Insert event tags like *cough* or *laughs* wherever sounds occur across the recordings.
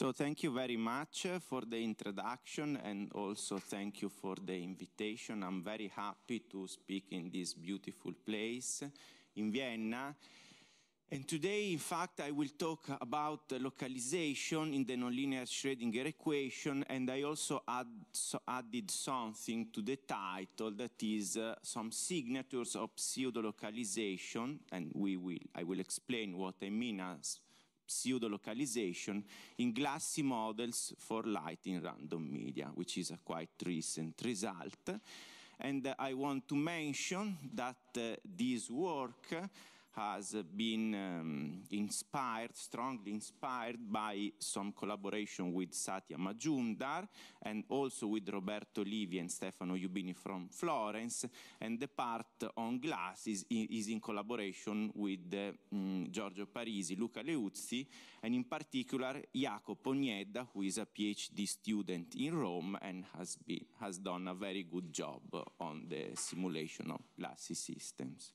So thank you very much uh, for the introduction and also thank you for the invitation. I'm very happy to speak in this beautiful place in Vienna. And today, in fact, I will talk about localization in the nonlinear Schrödinger equation, and I also add, so added something to the title that is uh, some signatures of pseudo-localization, and we will, I will explain what I mean as pseudo-localization in glassy models for light in random media, which is a quite recent result. And I want to mention that uh, this work has been um, inspired, strongly inspired by some collaboration with Satya Majumdar and also with Roberto Livi and Stefano Iubini from Florence. And the part on glass is, is in collaboration with uh, um, Giorgio Parisi, Luca Leuzzi, and in particular Jacopo Niedda, who is a PhD student in Rome and has, been, has done a very good job on the simulation of glassy systems.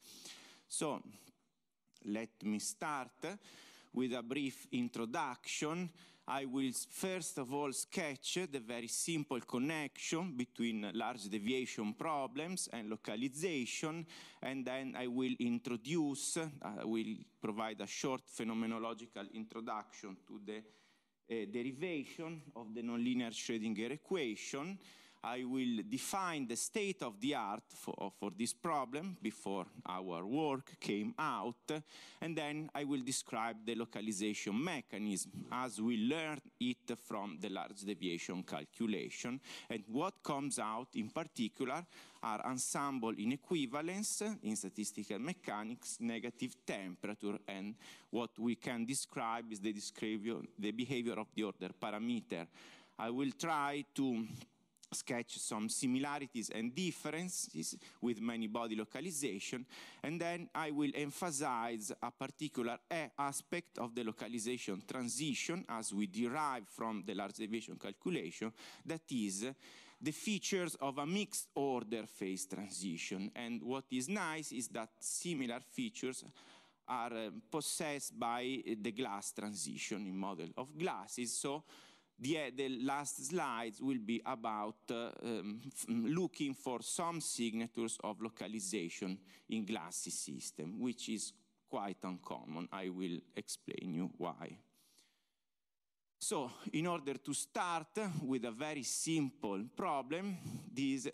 So let me start with a brief introduction. I will first of all sketch the very simple connection between large deviation problems and localization, and then I will introduce, I uh, will provide a short phenomenological introduction to the uh, derivation of the nonlinear Schrödinger equation, I will define the state of the art for, for this problem before our work came out, and then I will describe the localization mechanism as we learned it from the large deviation calculation. And what comes out in particular are ensemble inequivalence in statistical mechanics, negative temperature, and what we can describe is the, the behavior of the order parameter. I will try to sketch some similarities and differences with many body localization, and then I will emphasize a particular eh, aspect of the localization transition as we derive from the large deviation calculation, that is the features of a mixed order phase transition. And what is nice is that similar features are um, possessed by the glass transition in model of glasses. So the, uh, the last slides will be about uh, um, um, looking for some signatures of localization in glassy system, which is quite uncommon. I will explain you why. So, in order to start with a very simple problem, this,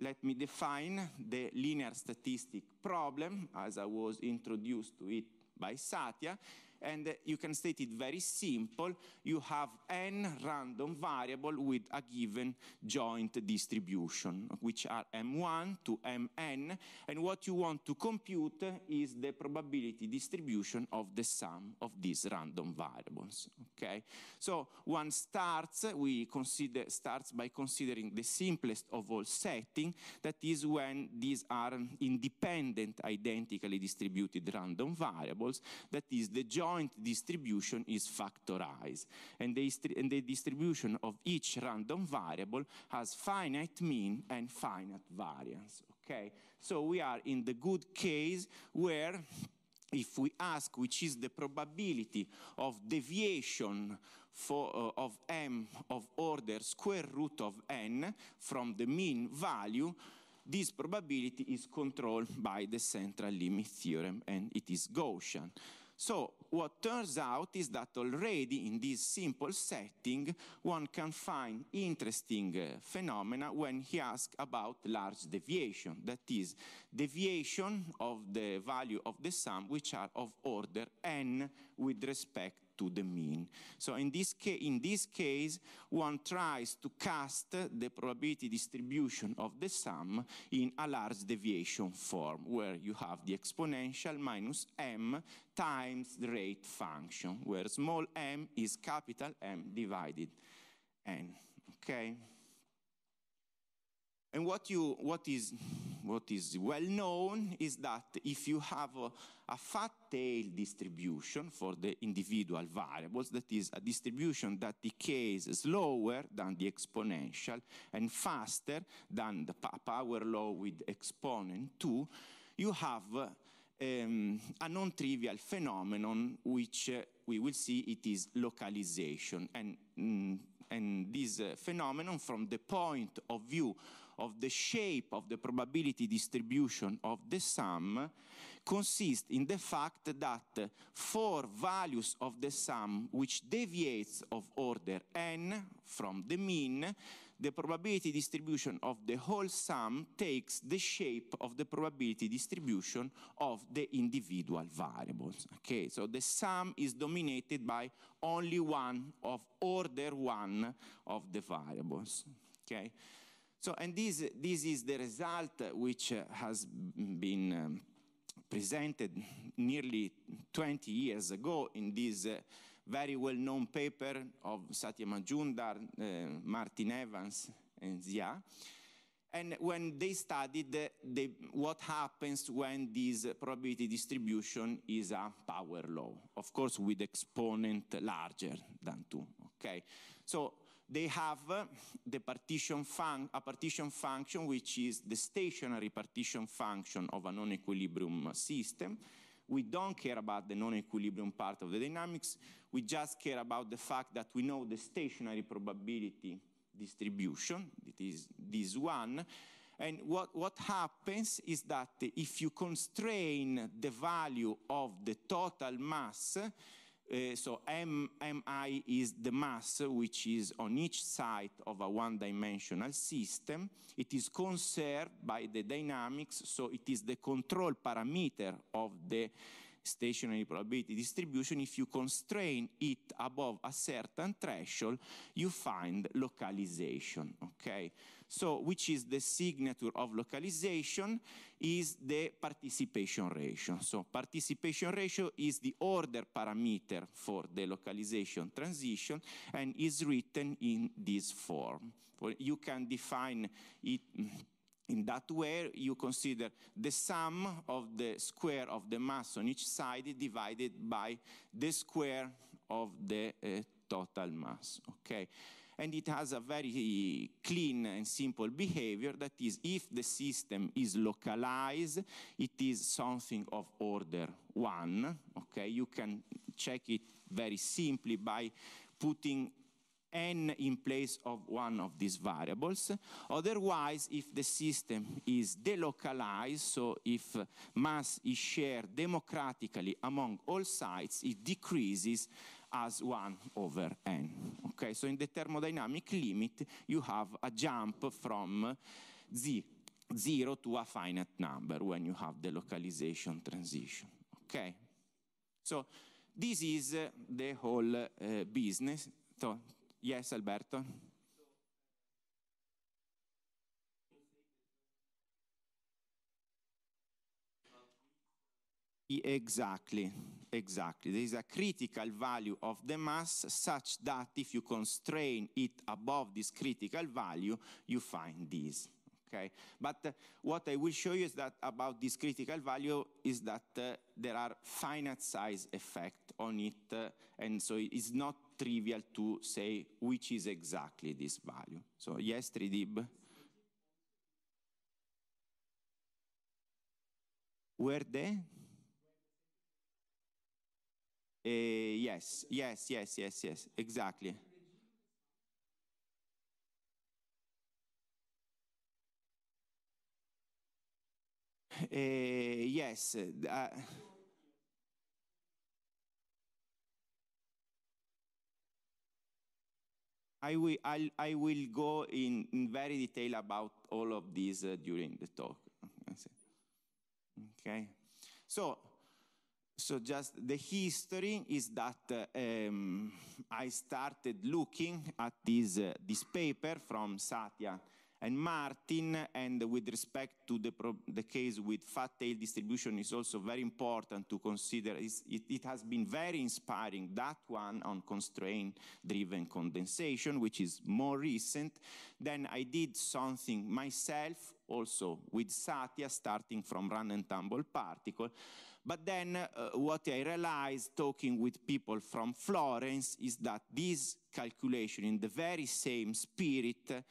let me define the linear statistic problem, as I was introduced to it by Satya, and you can state it very simple. You have n random variable with a given joint distribution, which are m1 to mn, and what you want to compute is the probability distribution of the sum of these random variables, okay? So one starts, we consider, starts by considering the simplest of all setting, that is when these are independent, identically distributed random variables, that is the joint Point distribution is factorized. And the, and the distribution of each random variable has finite mean and finite variance. Okay, so we are in the good case where if we ask which is the probability of deviation for, uh, of m of order square root of n from the mean value, this probability is controlled by the central limit theorem and it is Gaussian. So what turns out is that already in this simple setting, one can find interesting uh, phenomena when he asks about large deviation, that is, deviation of the value of the sum which are of order n with respect to the mean. So in this, in this case, one tries to cast the probability distribution of the sum in a large deviation form, where you have the exponential minus m times the rate function, where small m is capital M divided n, okay? And what, you, what, is, what is well known is that if you have a, a fat tail distribution for the individual variables, that is a distribution that decays slower than the exponential and faster than the power law with exponent 2, you have um, a non-trivial phenomenon which uh, we will see it is localization and, mm, and this uh, phenomenon from the point of view of the shape of the probability distribution of the sum consists in the fact that for values of the sum which deviates of order n from the mean, the probability distribution of the whole sum takes the shape of the probability distribution of the individual variables. Okay, so the sum is dominated by only one of order one of the variables. Okay. So, and this, this is the result which has been um, presented nearly 20 years ago in this uh, very well-known paper of Satya Majumdar, uh, Martin Evans, and Zia. And when they studied the, uh, the, what happens when this probability distribution is a power law, of course with exponent larger than 2, okay? So they have uh, the partition fun a partition function, which is the stationary partition function of a non-equilibrium system. We don't care about the non-equilibrium part of the dynamics. We just care about the fact that we know the stationary probability distribution, it is this one. And what, what happens is that if you constrain the value of the total mass, uh, so M, MI is the mass which is on each side of a one-dimensional system. It is conserved by the dynamics, so it is the control parameter of the stationary probability distribution. If you constrain it above a certain threshold, you find localization, okay? So which is the signature of localization is the participation ratio. So participation ratio is the order parameter for the localization transition and is written in this form. You can define it in that way, you consider the sum of the square of the mass on each side divided by the square of the uh, total mass. Okay and it has a very eh, clean and simple behavior that is if the system is localized, it is something of order one, okay? You can check it very simply by putting n in place of one of these variables. Otherwise, if the system is delocalized, so if mass is shared democratically among all sites, it decreases as 1 over n. Okay, so in the thermodynamic limit, you have a jump from z, 0 to a finite number when you have the localization transition. Okay, so this is uh, the whole uh, business. So, yes, Alberto? Exactly. Exactly. There is a critical value of the mass such that if you constrain it above this critical value, you find this. Okay. But uh, what I will show you is that about this critical value is that uh, there are finite size effect on it, uh, and so it's not trivial to say which is exactly this value. So yes, 3dib. Where the Eh, yes, yes, yes, yes, yes, exactly. Eh, yes. Uh, I will, I'll, I will go in, in, very detail about all of these uh, during the talk. *laughs* Okay. So so just the history is that um, I started looking at this, uh, this paper from Satya and Martin, and with respect to the, the case with fat tail distribution is also very important to consider. It, it, has been very inspiring, that one on constraint-driven condensation, which is more recent. Then I did something myself, also with Satya, starting from run and tumble particle, but then uh, what I realized talking with people from Florence is that this calculation in the very same spirit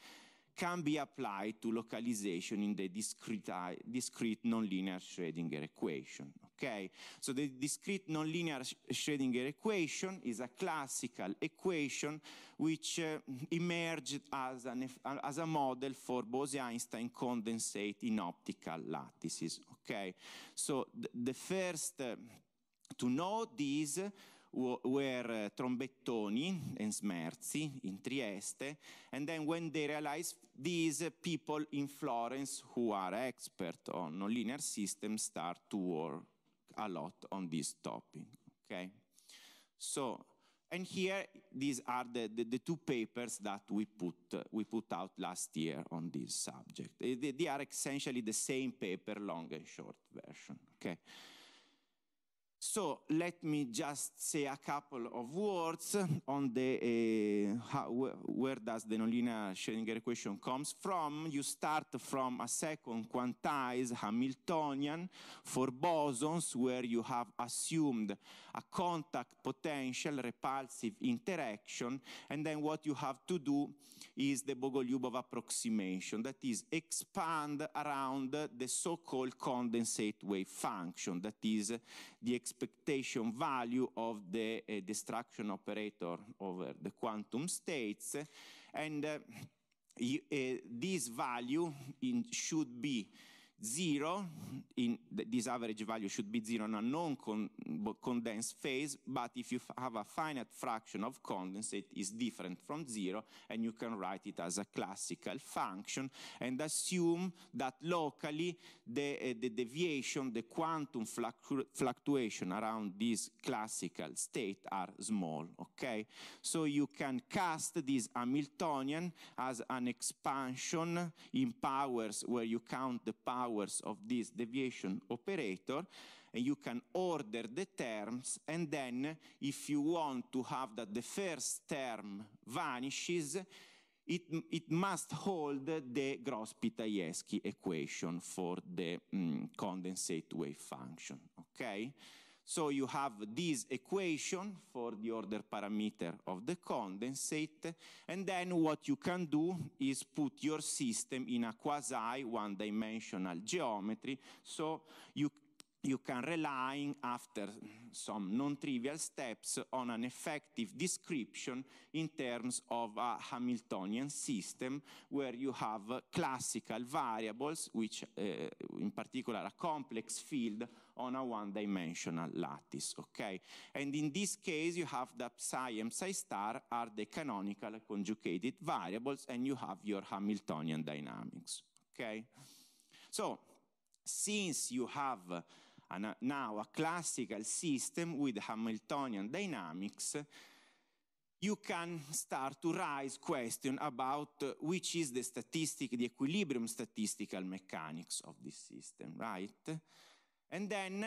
can be applied to localization in the discrete, uh, discrete nonlinear Schrödinger equation. Okay, so the discrete nonlinear Schrödinger equation is a classical equation which uh, emerged as, an, as a model for Bose-Einstein condensate in optical lattices. Okay, so th the first uh, to know this were eh, Trombettoni and Smerzi in Trieste, and then when they realized these people in Florence who are expert on nonlinear systems start to work a lot on this topic, okay? So, and here, these are the, the, the two papers that we put, uh, we put out last year on this subject. They, they, they are essentially the same paper, long and short version, okay? So let me just say a couple of words on the uh, how, where does the nonlinear Schrödinger equation comes from. You start from a second quantized Hamiltonian for bosons where you have assumed a contact potential repulsive interaction and then what you have to do is the Bogoliubov approximation that is expand around the so-called condensate wave function that is the expectation value of the uh, destruction operator over the quantum states. And uh, this value in, should be zero, in th this average value should be zero in a non-condensed phase, but if you have a finite fraction of condensate, it's different from zero, and you can write it as a classical function and assume that locally the, uh, the deviation, the quantum fluctu fluctuation around this classical state are small, okay? So you can cast this Hamiltonian as an expansion in powers where you count the powers of this deviation operator, and you can order the terms, and then if you want to have that the first term vanishes, it, it must hold the Gross-Pitayeski equation for the um, condensate wave function, okay? So you have this equation for the order parameter of the condensate, and then what you can do is put your system in a quasi one-dimensional geometry, so you you can rely, after some non-trivial steps on an effective description in terms of a Hamiltonian system where you have classical variables, which uh, in particular a complex field on a one-dimensional lattice, okay? And in this case, you have the psi and psi star are the canonical conjugated variables, and you have your Hamiltonian dynamics, okay? So, since you have and now a classical system with Hamiltonian dynamics, you can start to raise question about uh, which is the statistic, the equilibrium statistical mechanics of this system, right? And then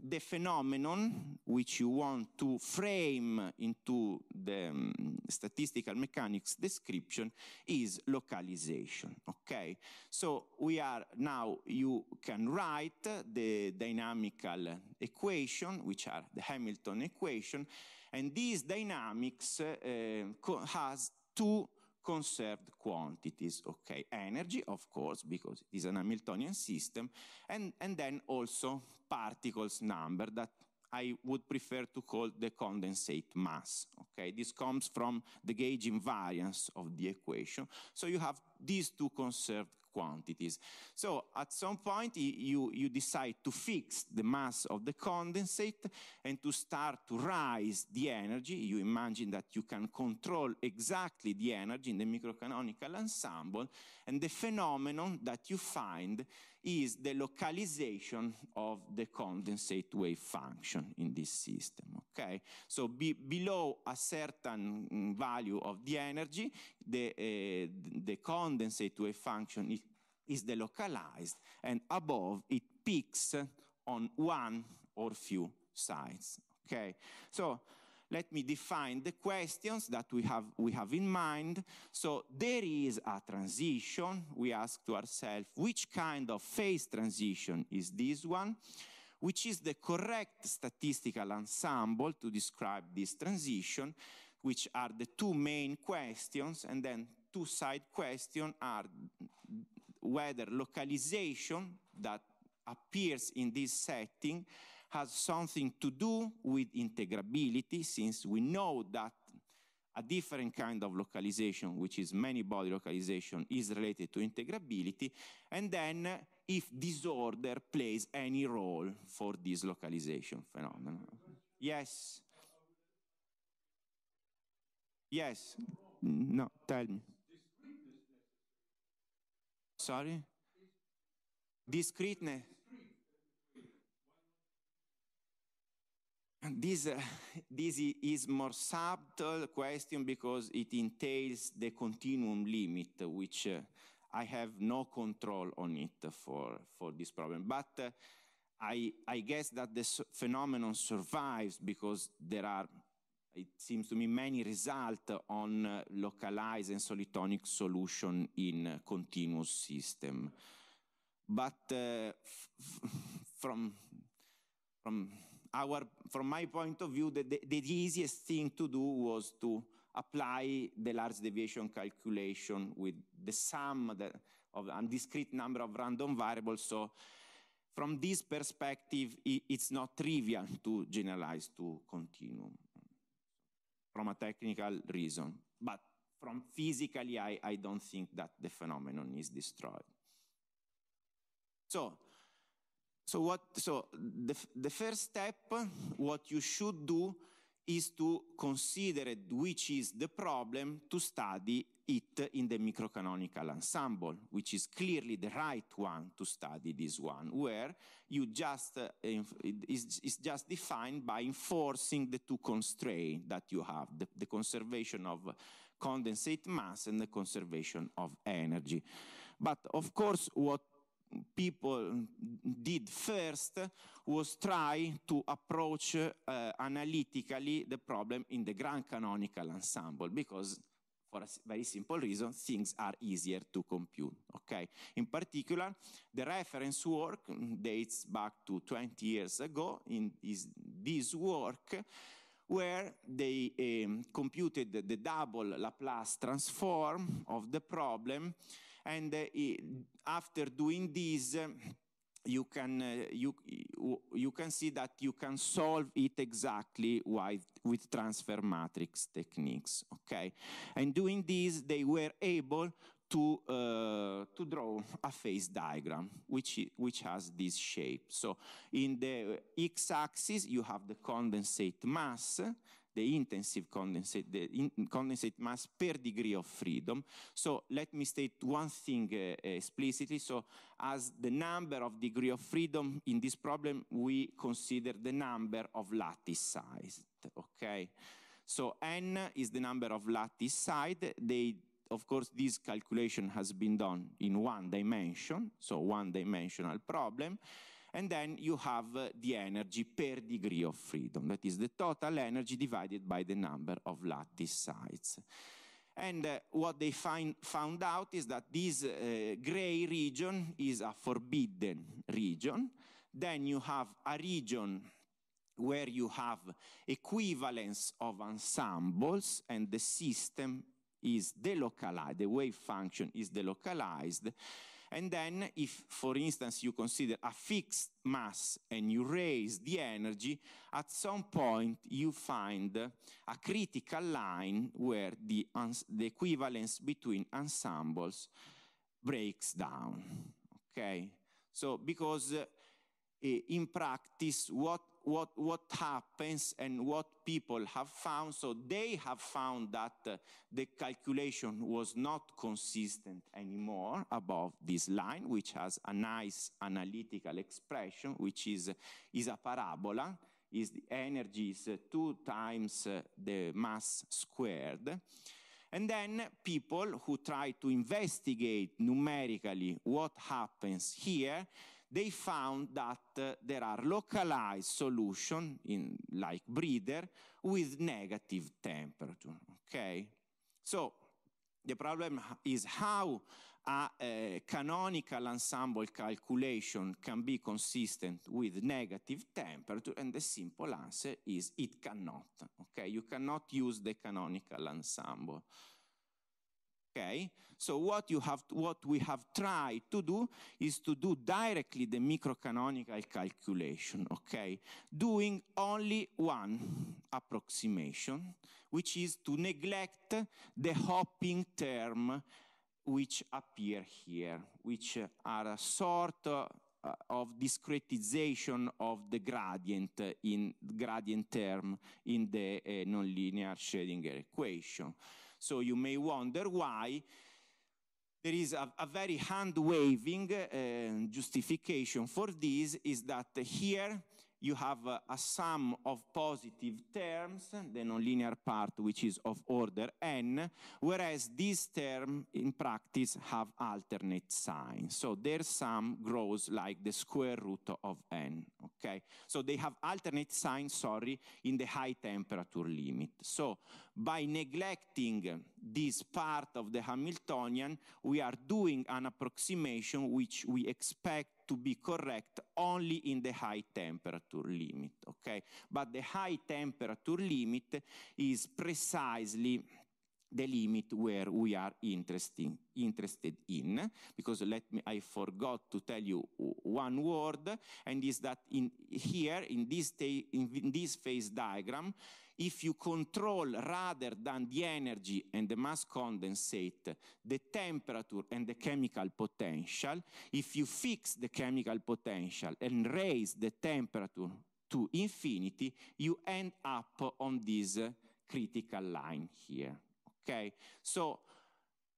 the phenomenon, which you want to frame into the um, statistical mechanics description, is localization, okay? So we are now, you can write the dynamical equation, which are the Hamilton equation, and these dynamics uh, has two conserved quantities, okay? Energy, of course, because it is an Hamiltonian system, and, and then also particles number that I would prefer to call the condensate mass. Okay, this comes from the gauge invariance of the equation. So you have these two conserved quantities. So at some point, you, you decide to fix the mass of the condensate and to start to rise the energy. You imagine that you can control exactly the energy in the microcanonical ensemble and the phenomenon that you find is the localization of the condensate wave function in this system, okay? So be below a certain mm, value of the energy, the, uh, the condensate wave function is, is delocalized, and above it peaks on one or few sites, okay? So let me define the questions that we have, we have in mind. So there is a transition. We ask to ourselves, which kind of phase transition is this one? Which is the correct statistical ensemble to describe this transition, which are the two main questions, and then two side questions are whether localization that appears in this setting has something to do with integrability, since we know that a different kind of localization, which is many body localization, is related to integrability, and then if disorder plays any role for this localization phenomenon. Yes. Yes. No, tell me. Sorry? Discreteness. this, uh, *laughs* this is more subtle question because it entails the continuum limit, which uh, I have no control on it for, for this problem. But uh, I, I guess that this phenomenon survives because there are, it seems to me, many results on uh, localized and solitonic solution in uh, continuous system. But uh, *laughs* from, from our, from my point of view, the, the, the easiest thing to do was to apply the large deviation calculation with the sum that, of a discrete number of random variables. So from this perspective, it, it's not trivial to generalize to continuum from a technical reason. But from physically, I, I don't think that the phenomenon is destroyed. So so what, so the, the first step, what you should do is to consider which is the problem to study it in the microcanonical ensemble, which is clearly the right one to study this one, where you just, uh, is, is just defined by enforcing the two constraints that you have, the, the conservation of condensate mass and the conservation of energy. But of course, what people did first was try to approach uh, analytically the problem in the grand canonical ensemble because for a very simple reason, things are easier to compute. Okay. In particular, the reference work dates back to 20 years ago. In this, this work, where they um, computed the double Laplace transform of the problem and uh, after doing this, uh, you can uh, you you can see that you can solve it exactly with, with transfer matrix techniques okay and doing this they were able to uh, to draw a phase diagram which which has this shape so in the uh, x axis you have the condensate mass the intensive condensate, the in condensate mass per degree of freedom. So let me state one thing uh, uh explicitly. So as the number of degree of freedom in this problem, we consider the number of lattice size, okay? So n is the number of lattice side. They, of course, this calculation has been done in one dimension, so one dimensional problem. And then you have uh, the energy per degree of freedom. That is the total energy divided by the number of lattice sites. And uh, what they find, found out is that this uh, gray region is a forbidden region. Then you have a region where you have equivalence of ensembles and the system is delocalized, the wave function is delocalized. And then if, for instance, you consider a fixed mass and you raise the energy, at some point you find a critical line where the, the equivalence between ensembles breaks down. Okay? So because uh, in practice, what what, what happens and what people have found. So they have found that uh, the calculation was not consistent anymore above this line, which has a nice analytical expression, which is, is a parabola, is the energy is uh, two times uh, the mass squared. And then people who try to investigate numerically what happens here they found that uh, there are localized solutions in like breeder with negative temperature, okay? So the problem is how a, a canonical ensemble calculation can be consistent with negative temperature, and the simple answer is it cannot, okay? You cannot use the canonical ensemble. Okay? So what, you have, what we have tried to do is to do directly the microcanonical calculation, okay? Doing only one approximation, which is to neglect the hopping term which appear here, which are a sort uh, of discretization of the gradient uh, in gradient term in the uh, nonlinear Schrodinger equation. So you may wonder why there is a, a very hand-waving uh, justification for this is that here you have a, a sum of positive terms, the nonlinear part, which is of order n, whereas this term, in practice have alternate signs. So their sum grows like the square root of n, okay? So they have alternate signs, sorry, in the high temperature limit. So by neglecting this part of the Hamiltonian, we are doing an approximation which we expect to be correct only in the high temperature limit, okay? But the high temperature limit is precisely the limit where we are interesting, interested in, because let me, I forgot to tell you one word, and is that in here, in this, in this phase diagram, if you control rather than the energy and the mass condensate, the temperature and the chemical potential, if you fix the chemical potential and raise the temperature to infinity, you end up on this uh, critical line here. Okay, so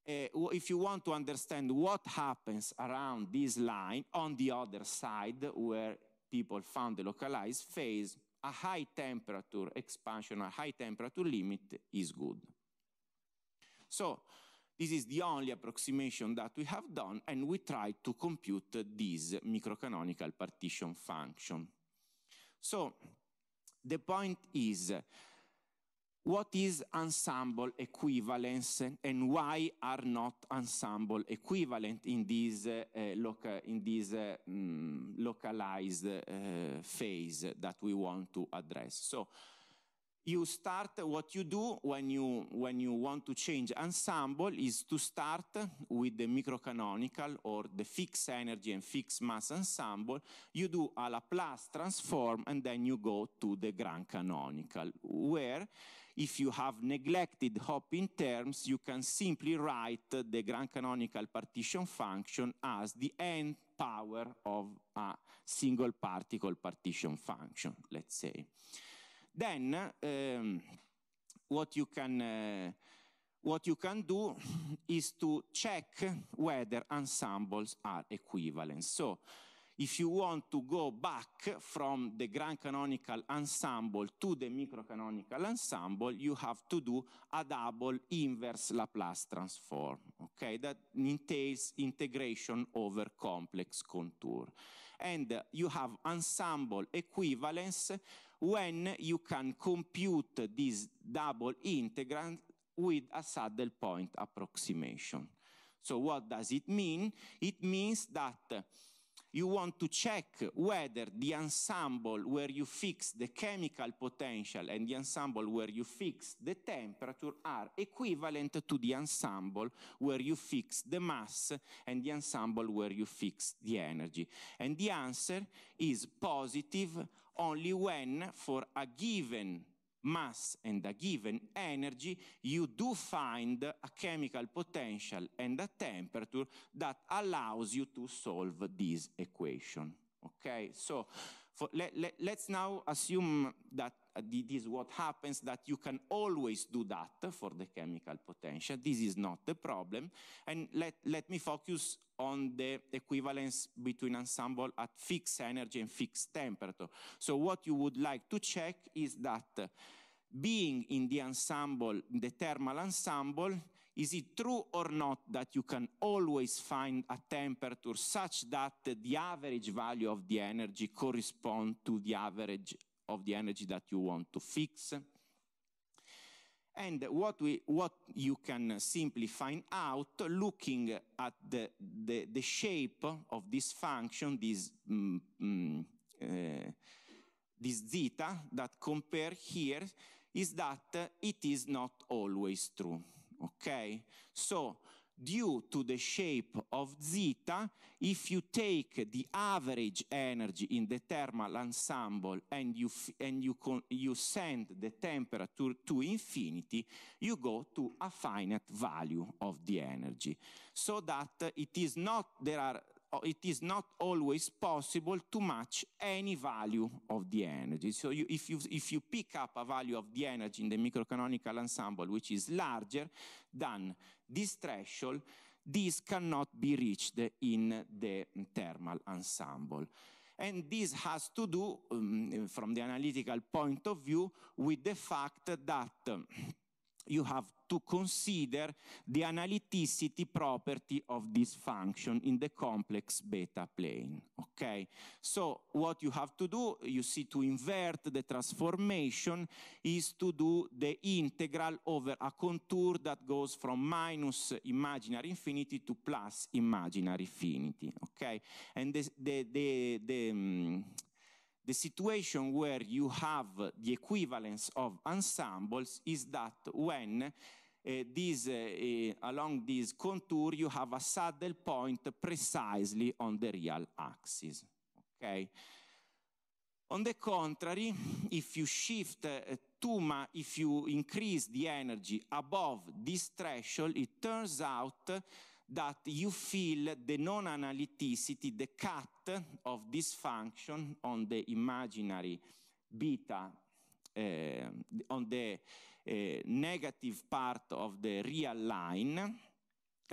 uh, if you want to understand what happens around this line on the other side where people found the localized phase, a high temperature expansion, a high temperature limit is good. So this is the only approximation that we have done, and we try to compute this microcanonical partition function. So the point is what is ensemble equivalence and why are not ensemble equivalent in this, uh, uh, loca in this uh, um, localized uh, phase that we want to address. So you start what you do when you, when you want to change ensemble is to start with the microcanonical or the fixed energy and fixed mass ensemble. You do a Laplace transform and then you go to the grand canonical where if you have neglected hopping terms, you can simply write the grand canonical partition function as the n power of a single particle partition function, let's say. Then um, what you can uh, what you can do is to check whether ensembles are equivalent. So if you want to go back from the grand canonical ensemble to the microcanonical ensemble, you have to do a double inverse Laplace transform. Okay, that entails integration over complex contour. And uh, you have ensemble equivalence when you can compute this double integral with a saddle point approximation. So what does it mean? It means that uh, you want to check whether the ensemble where you fix the chemical potential and the ensemble where you fix the temperature are equivalent to the ensemble where you fix the mass and the ensemble where you fix the energy. And the answer is positive only when for a given mass and a given energy, you do find a chemical potential and a temperature that allows you to solve this equation. Okay, so for, let, let, let's now assume that uh, this is what happens, that you can always do that for the chemical potential. This is not the problem. And let, let me focus on the equivalence between ensemble at fixed energy and fixed temperature. So what you would like to check is that uh, being in the ensemble, the thermal ensemble, is it true or not that you can always find a temperature such that the average value of the energy corresponds to the average of the energy that you want to fix. And what, we, what you can simply find out looking at the, the, the shape of this function, this, mm, mm, uh, this zeta that compare here, is that it is not always true. Okay? So due to the shape of zeta, if you take the average energy in the thermal ensemble and you, and you, you send the temperature to infinity, you go to a finite value of the energy. So that it is not, there are it is not always possible to match any value of the energy. So you, if, you, if you pick up a value of the energy in the microcanonical ensemble which is larger than this threshold, this cannot be reached in the thermal ensemble. And this has to do, um, from the analytical point of view, with the fact that um, you have to consider the analyticity property of this function in the complex beta plane, okay? So what you have to do, you see, to invert the transformation is to do the integral over a contour that goes from minus imaginary infinity to plus imaginary infinity, okay? And the, the, the, the um, the situation where you have the equivalence of ensembles is that when uh, this, uh, uh, along this contour, you have a saddle point precisely on the real axis. Okay. On the contrary, if you shift uh, too much, if you increase the energy above this threshold, it turns out that you feel the non-analyticity, the cut of this function on the imaginary beta, uh, on the uh, negative part of the real line,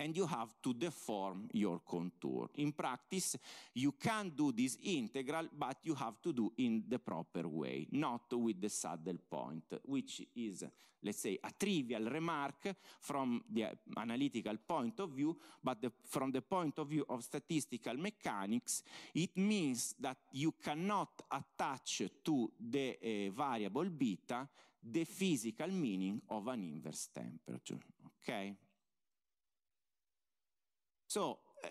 and you have to deform your contour. In practice, you can do this integral, but you have to do in the proper way, not with the saddle point, which is, let's say, a trivial remark from the analytical point of view, but the, from the point of view of statistical mechanics, it means that you cannot attach to the uh, variable beta the physical meaning of an inverse temperature, okay? So uh,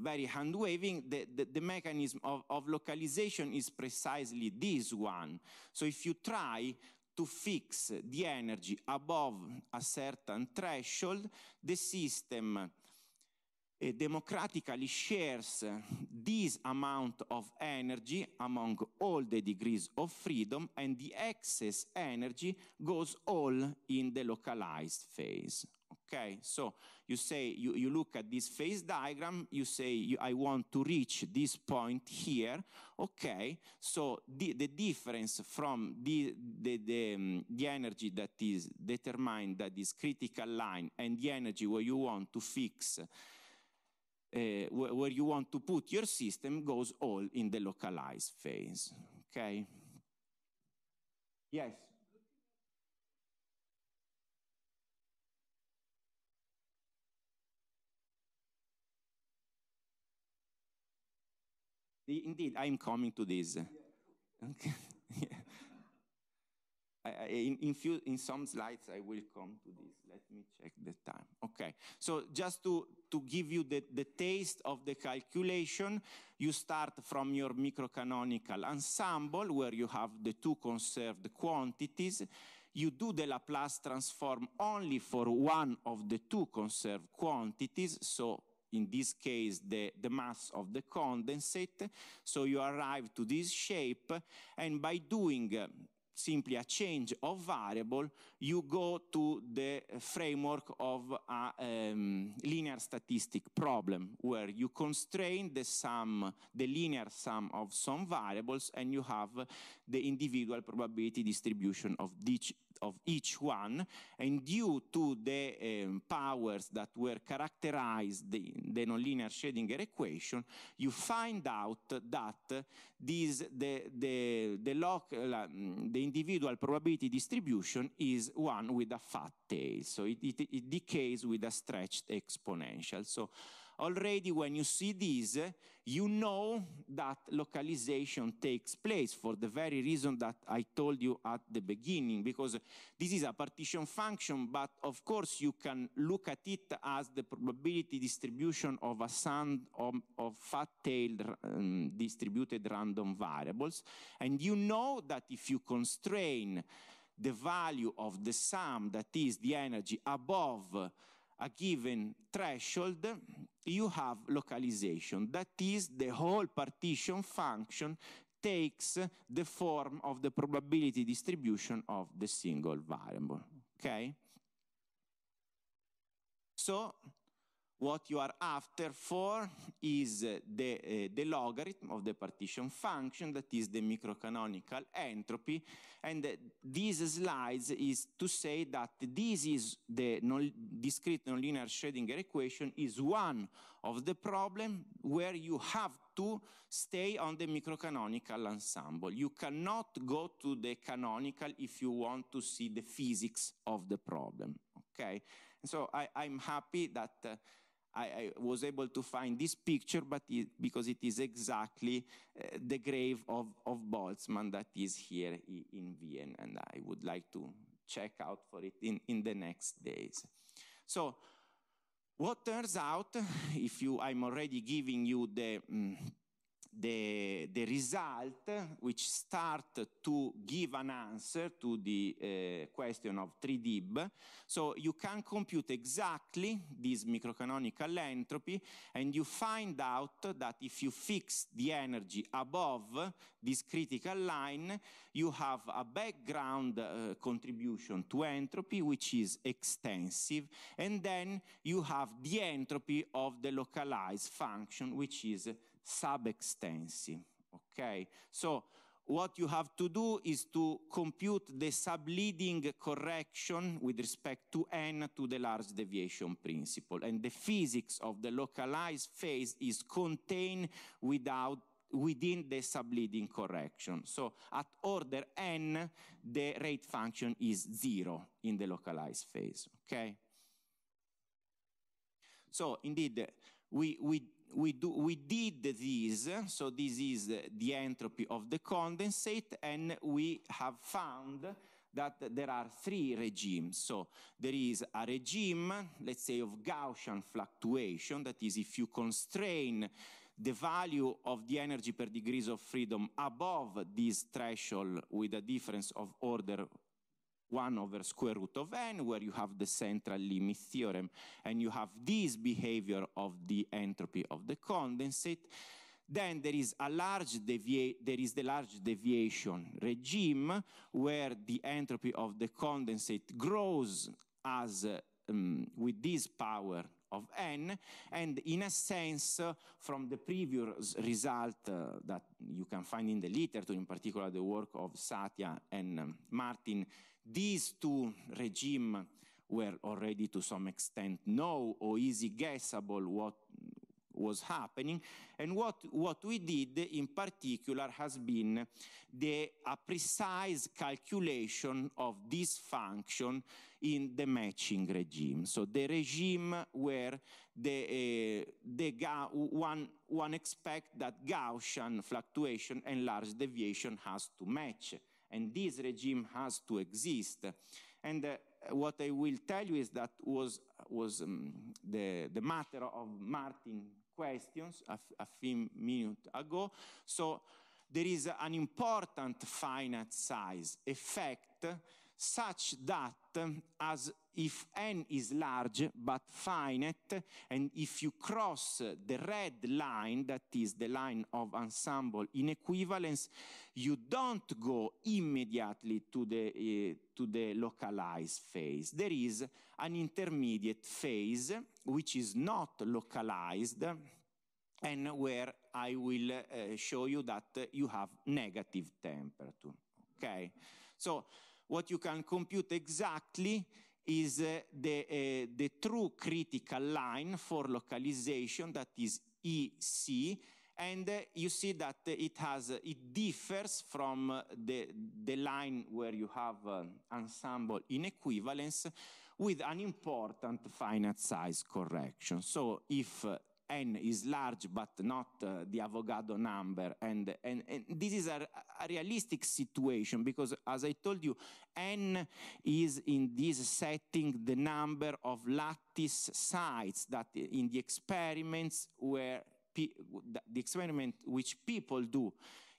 very hand waving, the, the, the mechanism of, of localization is precisely this one. So if you try to fix the energy above a certain threshold, the system uh, democratically shares this amount of energy among all the degrees of freedom, and the excess energy goes all in the localized phase. Okay, so you say, you, you look at this phase diagram, you say, you, I want to reach this point here. Okay, so the, the difference from the, the, the, um, the energy that is determined at this critical line and the energy where you want to fix uh, where, where you want to put your system goes all in the localized phase. Okay? Yes? Indeed, I'm coming to this. Okay. yeah. *laughs* I, I, in, in, few, in some slides, I will come to this. Let me check the time. Okay. So just to, to give you the, the taste of the calculation, you start from your microcanonical ensemble, where you have the two conserved quantities. You do the Laplace transform only for one of the two conserved quantities, so in this case, the, the mass of the condensate. So you arrive to this shape, and by doing uh, simply a change of variable, you go to the framework of a um, linear statistic problem, where you constrain the sum, the linear sum of some variables, and you have the individual probability distribution of each, of each one, and due to the um, powers that were characterized the, the nonlinear Schrödinger equation, you find out that these, the, the, the, local, um, the individual probability distribution is one with a fat tail. So it, it, it decays with a stretched exponential. So Already when you see this, you know that localization takes place for the very reason that I told you at the beginning, because this is a partition function, but of course you can look at it as the probability distribution of a sum of, of fat-tailed um, distributed random variables. And you know that if you constrain the value of the sum, that is the energy, above a given threshold, you have localization. That is, the whole partition function takes the form of the probability distribution of the single variable, okay? So what you are after for is the, eh, the logarithm of the partition function, that is the microcanonical entropy. And eh, these slides is to say that this is the non discrete nonlinear Schrödinger equation is one of the problem where you have to stay on the microcanonical ensemble. You cannot go to the canonical if you want to see the physics of the problem. Okay, and so I, am happy that uh, I, I, was able to find this picture, but it, because it is exactly uh, the grave of, of Boltzmann that is here in Vienna, and I would like to check out for it in, in the next days. So, what turns out, if you, I'm already giving you the um, the, the result which start to give an answer to the uh, question of 3DIB. So you can compute exactly this microcanonical entropy and you find out that if you fix the energy above this critical line, you have a background uh, contribution to entropy which is extensive and then you have the entropy of the localized function which is subextensi. Okay, so what you have to do is to compute the subleading correction with respect to n to the large deviation principle. And the physics of the localized phase is contained without within the subleading correction. So at order n, the rate function is zero in the localized phase, okay? So indeed, we, we we, do, we did this, so this is the entropy of the condensate, and we have found that there are three regimes. So there is a regime, let's say, of Gaussian fluctuation, that is, if you constrain the value of the energy per degrees of freedom above this threshold with a difference of order 1 over square root of n, where you have the central limit theorem, and you have this behavior of the entropy of the condensate. Then there is a large there is the large deviation regime where the entropy of the condensate grows as uh, um, with this power of n and in a sense uh, from the previous result uh, that you can find in the literature in particular the work of Satya and um, Martin these two regimes were already to some extent know or easy guessable what was happening. And what, what we did in particular has been the a precise calculation of this function in the matching regime. So the regime where the, uh, the Ga one, one expect that Gaussian fluctuation and large deviation has to match and this regime has to exist. And uh, what I will tell you is that was, was um, the, the matter of Martin questions a few minutes ago. So there is an important finite size effect such that as if n is large but finite, and if you cross the red line, that is the line of ensemble inequivalence, you don't go immediately to the, uh, to the localized phase. There is an intermediate phase which is not localized, and where I will uh, show you that you have negative temperature. Okay, so what you can compute exactly is uh, the, uh, the true critical line for localization, that is EC, and uh, you see that it has uh, it differs from uh, the the line where you have um, ensemble equivalence with an important finite size correction so if uh, n is large but not uh, the Avogadro number. And, and, and this is a, a, realistic situation because, as I told you, n is in this setting the number of lattice sites that in the experiments where the experiment which people do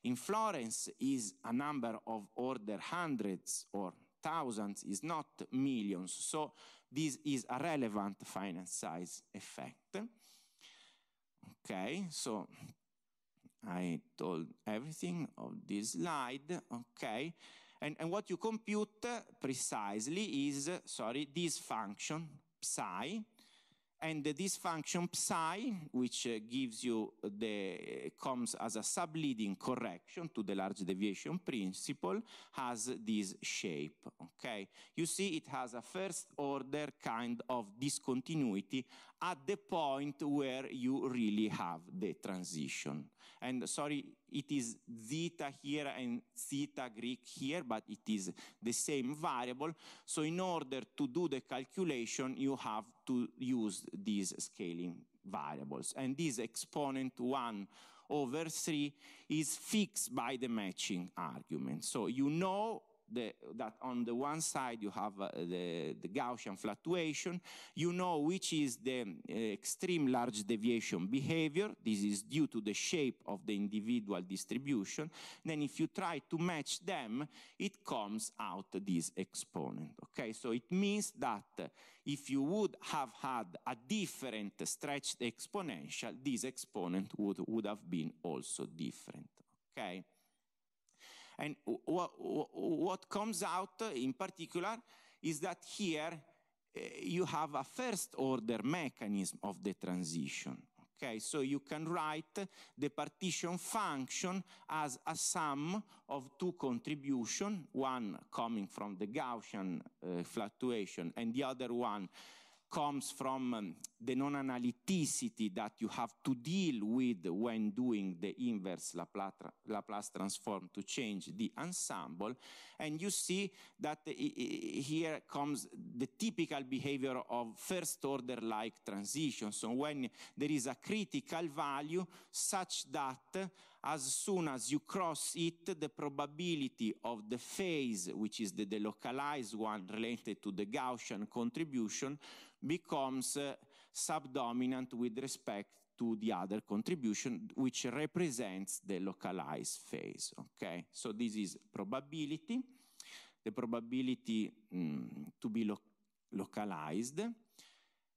in Florence is a number of order hundreds or thousands, is not millions. So this is a relevant finance size effect. Okay, so I told everything of this slide, okay? And, and what you compute precisely is, sorry, this function, psi, and this function psi, which uh, gives you the, comes as a sub-leading correction to the large deviation principle, has this shape, okay? You see it has a first order kind of discontinuity at the point where you really have the transition. And sorry, it is zeta here and zeta Greek here, but it is the same variable. So in order to do the calculation, you have to use these scaling variables. And this exponent 1 over 3 is fixed by the matching argument. So you know the, that on the one side you have uh, the, the, Gaussian fluctuation, you know which is the uh, extreme large deviation behavior. This is due to the shape of the individual distribution. Then if you try to match them, it comes out this exponent. Okay, so it means that if you would have had a different stretched exponential, this exponent would, would have been also different. Okay. And what comes out uh, in particular is that here uh, you have a first order mechanism of the transition. Okay, so you can write the partition function as a sum of two contributions, one coming from the Gaussian uh, fluctuation and the other one comes from um, the non-analyticity that you have to deal with when doing the inverse Laplace transform to change the ensemble. And you see that here comes the typical behavior of first order like transitions. So when there is a critical value such that as soon as you cross it, the probability of the phase, which is the delocalized one related to the Gaussian contribution, becomes uh, subdominant with respect to the other contribution, which represents the localized phase. Okay, so this is probability, the probability mm, to be lo localized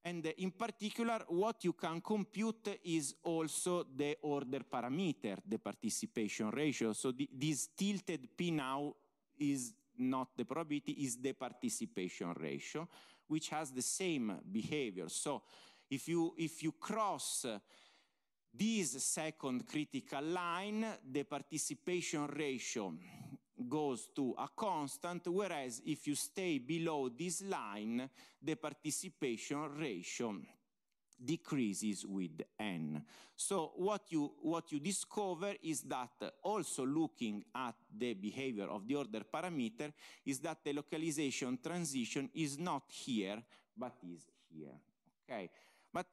and in particular, what you can compute is also the order parameter, the participation ratio. So this tilted P now is not the probability, is the participation ratio, which has the same behavior. So if you, if you cross uh, this second critical line, the participation ratio goes to a constant, whereas if you stay below this line, the participation ratio decreases with n. So what you, what you discover is that also looking at the behavior of the order parameter is that the localization transition is not here, but is here. Okay. But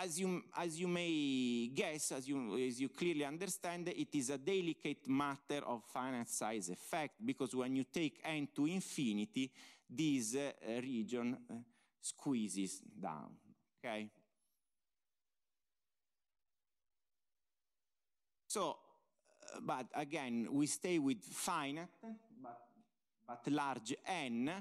as you, as you may guess, as you, as you clearly understand, it is a delicate matter of finite size effect, because when you take n to infinity, this uh, region uh, squeezes down, okay? So, uh, but again, we stay with finite, but, but large n,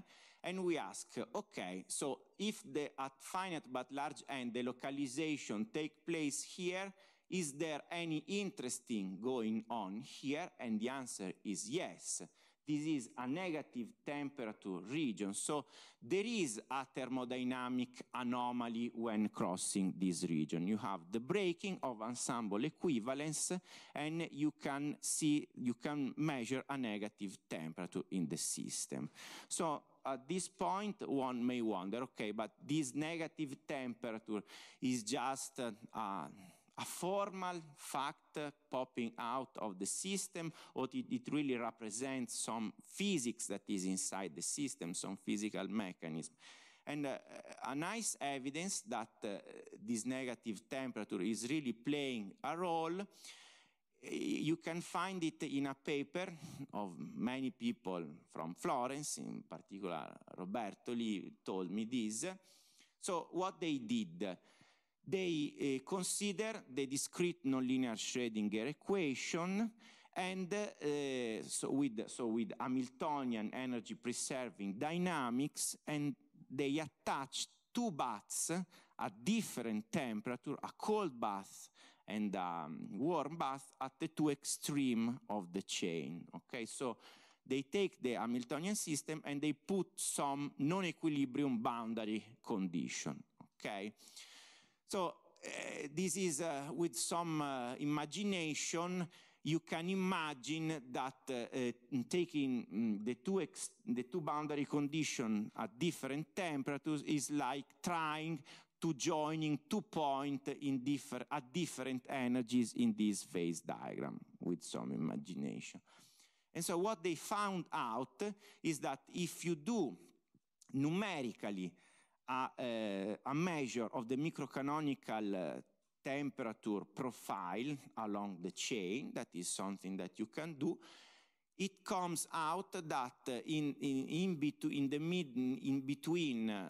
and we ask, okay, so if the at finite but large end, the localization take place here, is there any interesting going on here? And the answer is yes. This is a negative temperature region. So there is a thermodynamic anomaly when crossing this region. You have the breaking of ensemble equivalence and you can see, you can measure a negative temperature in the system. So at this point, one may wonder, okay, but this negative temperature is just uh, uh, a formal fact popping out of the system, or it, it really represents some physics that is inside the system, some physical mechanism. And uh, a nice evidence that uh, this negative temperature is really playing a role you can find it in a paper of many people from Florence, in particular Robertoli told me this. So what they did, they uh, consider the discrete nonlinear Schrödinger equation and uh, so, with, so with Hamiltonian energy preserving dynamics and they attach two baths at different temperature, a cold bath and um, warm bath at the two extreme of the chain. Okay, so they take the Hamiltonian system and they put some non-equilibrium boundary condition. Okay, so uh, this is uh, with some uh, imagination you can imagine that uh, eh, taking mm, the two the two boundary condition at different temperatures is like trying to joining two points differ at different energies in this phase diagram with some imagination. And so what they found out is that if you do numerically a, uh, a measure of the microcanonical uh, temperature profile along the chain, that is something that you can do, it comes out that in, in, in, between, in the mid, in between uh,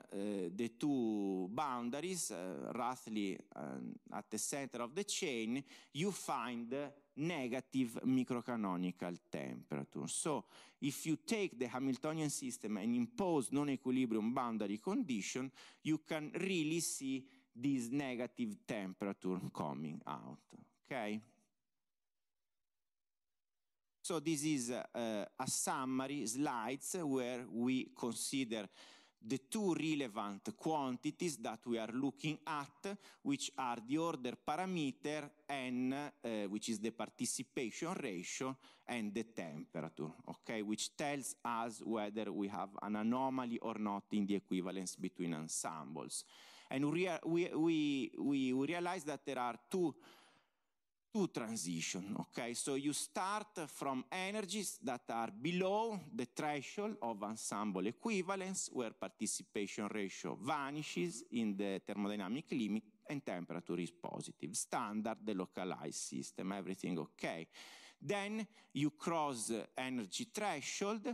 the two boundaries, uh, roughly um, at the center of the chain, you find negative microcanonical temperature. So if you take the Hamiltonian system and impose non-equilibrium boundary condition, you can really see this negative temperature coming out, okay? So this is a summary slides where we consider the two relevant quantities that we are looking at, which are the order parameter and uh, which is the participation ratio and the temperature, okay, which tells us whether we have an anomaly or not in the equivalence between ensembles. And we realize that there are two transition, okay? So you start from energies that are below the threshold of ensemble equivalence, where participation ratio vanishes in the thermodynamic limit and temperature is positive. Standard, the localized system, everything okay. Then you cross energy threshold,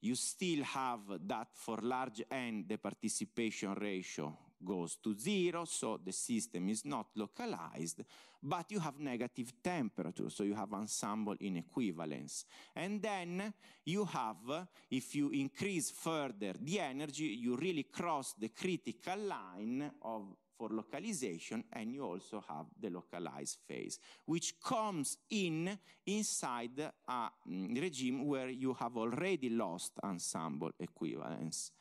you still have that for large n, the participation ratio goes to zero, so the system is not localized, but you have negative temperature, so you have ensemble inequivalence. And then you have, if you increase further the energy, you really cross the critical line of for localization and you also have the localized phase, which comes in inside a mm, regime where you have already lost ensemble equivalence.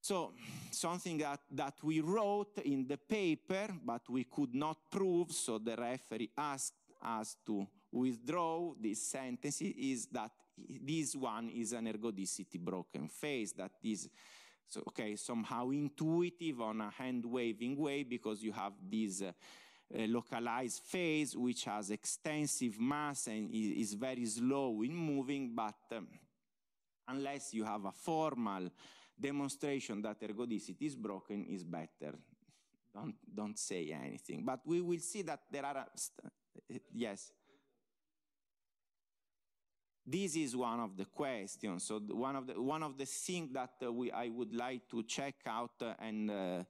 So something that, that we wrote in the paper, but we could not prove, so the referee asked us to withdraw this sentence, is that this one is an ergodicity broken phase, that is, so, okay, somehow intuitive on a hand-waving way because you have this uh, uh localized phase which has extensive mass and is, very slow in moving, but um, unless you have a formal demonstration that ergodicity is broken is better. Don't, don't say anything. But we will see that there are, yes. This is one of the questions. So one of the one of the things that uh, we I would like to check out uh, and uh,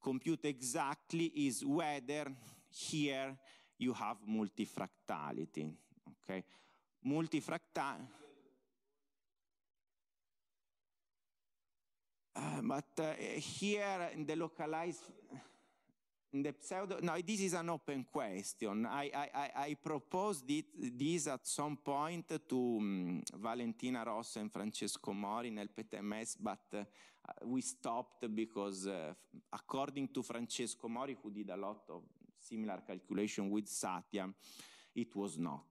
compute exactly is whether here you have multifractality. Okay, Multifractality. Ah, but uh, here in the localized, in the pseudo, no, this is an open question. I, I, I proposed it, this at some point to um, Valentina Rosso and Francesco Mori nel PTMS, but uh, we stopped because uh, according to Francesco Mori, who did a lot of similar calculation with Satya, it was not.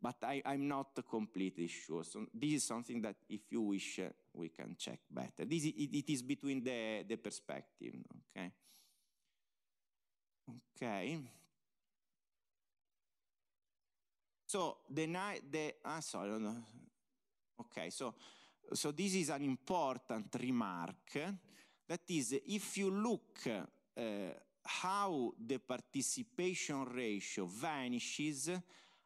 But I, am not completely sure. So this is something that, if you wish, uh, we can check better. This it, it is between the the perspective. Okay. Okay. So the night the ah sorry no, okay so so this is an important remark that is if you look uh, how the participation ratio vanishes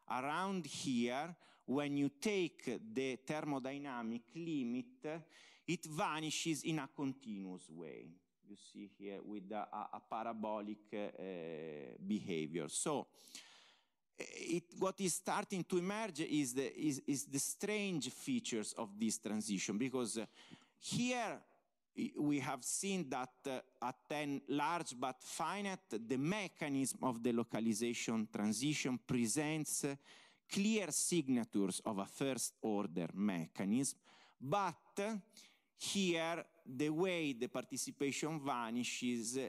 around here, when you take the thermodynamic limit, it vanishes in a continuous way. You see here with a, a parabolic uh, behavior. So eh, it, what is starting to emerge is the, is, is the strange features of this transition because uh, here we have seen that uh, at an large but finite, the mechanism of the localization transition presents uh, clear signatures of a first order mechanism, but uh, here the way the participation vanishes uh,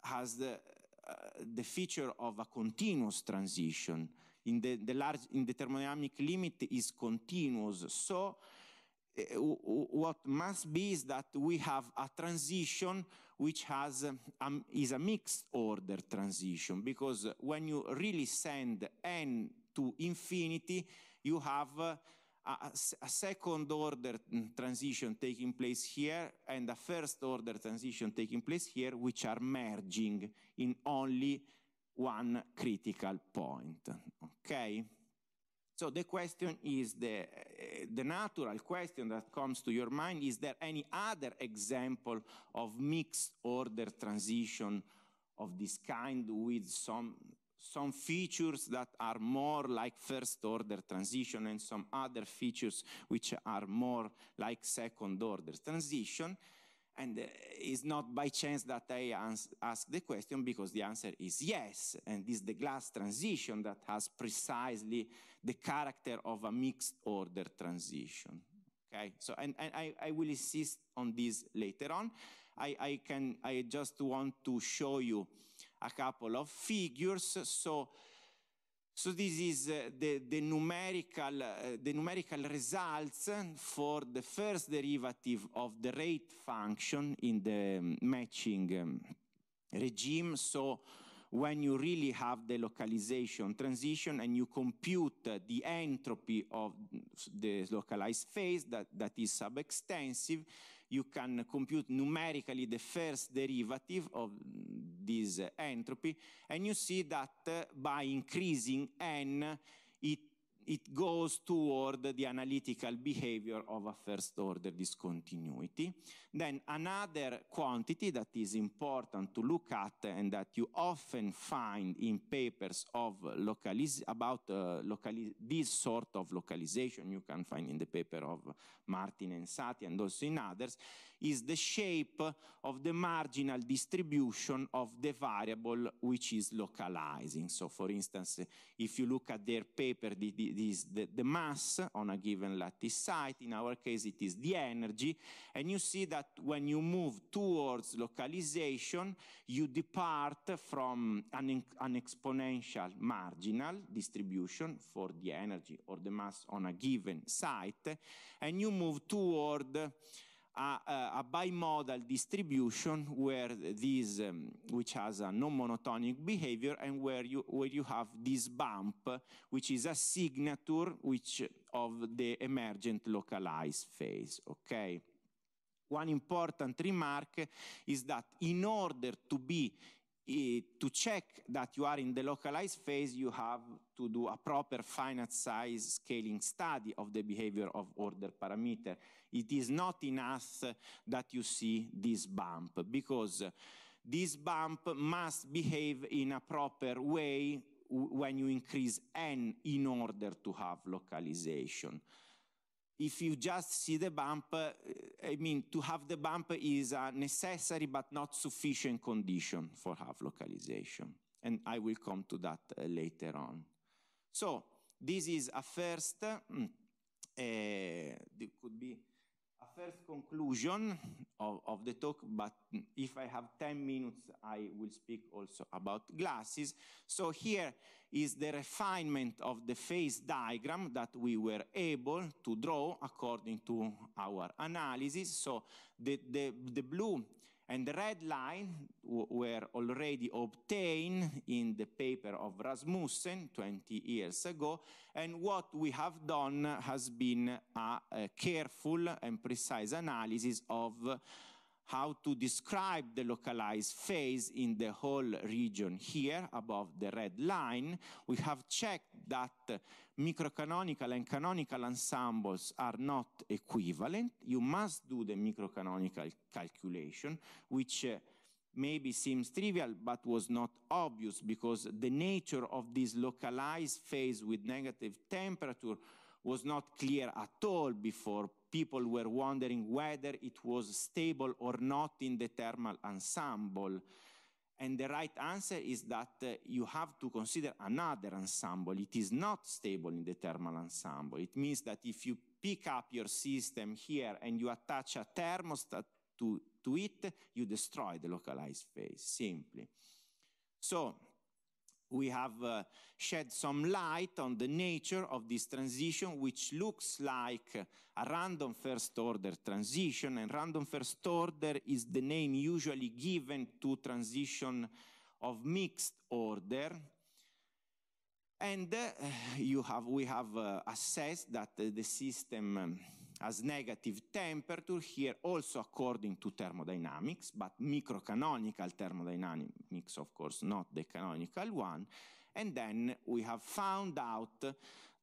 has the, uh, the feature of a continuous transition. In the, the large, in the thermodynamic limit is continuous, so Eh, eh, what must be is that we have a transition which has eh, um, is a mixed order transition because when you really send n to infinity you have uh, a, a, second order mm, transition taking place here and a first order transition taking place here which are merging in only one critical point okay so the question is the, uh, the natural question that comes to your mind is there any other example of mixed order transition of this kind with some some features that are more like first order transition and some other features which are more like second order transition and uh, it's not by chance that I ask the question because the answer is yes. And it's the glass transition that has precisely the character of a mixed order transition. Okay, so and, and I, I will insist on this later on. I, I can I just want to show you a couple of figures. So so this is uh, the, the, numerical, uh, the numerical results for the first derivative of the rate function in the um, matching um, regime. So when you really have the localization transition and you compute uh, the entropy of the localized phase that, that is subextensive, you can compute numerically the first derivative of this entropy, and you see that by increasing n, it goes toward the analytical behavior of a first order discontinuity. Then another quantity that is important to look at and that you often find in papers of localiz about uh, locali this sort of localization, you can find in the paper of Martin and Sati and also in others, is the shape of the marginal distribution of the variable which is localizing. So for instance, if you look at their paper, the, the, the mass on a given lattice site, in our case it is the energy, and you see that when you move towards localization, you depart from an, an exponential marginal distribution for the energy or the mass on a given site, and you move toward a, a bimodal distribution where this, um, which has a non-monotonic behavior and where you, where you have this bump, which is a signature which of the emergent localized phase, okay? One important remark is that in order to be eh, to check that you are in the localized phase, you have to do a proper finite size scaling study of the behavior of order parameter. It is not enough that you see this bump, because this bump must behave in a proper way when you increase n in order to have localization. If you just see the bump, uh, I mean, to have the bump is a necessary but not sufficient condition for have localization. And I will come to that uh, later on. So this is a first, mm, uh, could be first conclusion of, of the talk, but if I have 10 minutes, I will speak also about glasses. So here is the refinement of the phase diagram that we were able to draw according to our analysis. So the, the, the blue and the red line were already obtained in the paper of Rasmussen 20 years ago. And what we have done has been a, a careful and precise analysis of how to describe the localized phase in the whole region here above the red line. We have checked that microcanonical and canonical ensembles are not equivalent. You must do the microcanonical calculation, which uh, maybe seems trivial but was not obvious because the nature of this localized phase with negative temperature was not clear at all before people were wondering whether it was stable or not in the thermal ensemble. And the right answer is that uh, you have to consider another ensemble. It is not stable in the thermal ensemble. It means that if you pick up your system here and you attach a thermostat to, to it, you destroy the localized phase, simply. So we have uh, shed some light on the nature of this transition, which looks like a random first order transition. And random first order is the name usually given to transition of mixed order. And uh, you have, we have uh, assessed that uh, the system. Um, as negative temperature here also according to thermodynamics, but microcanonical thermodynamics, of course, not the canonical one. And then we have found out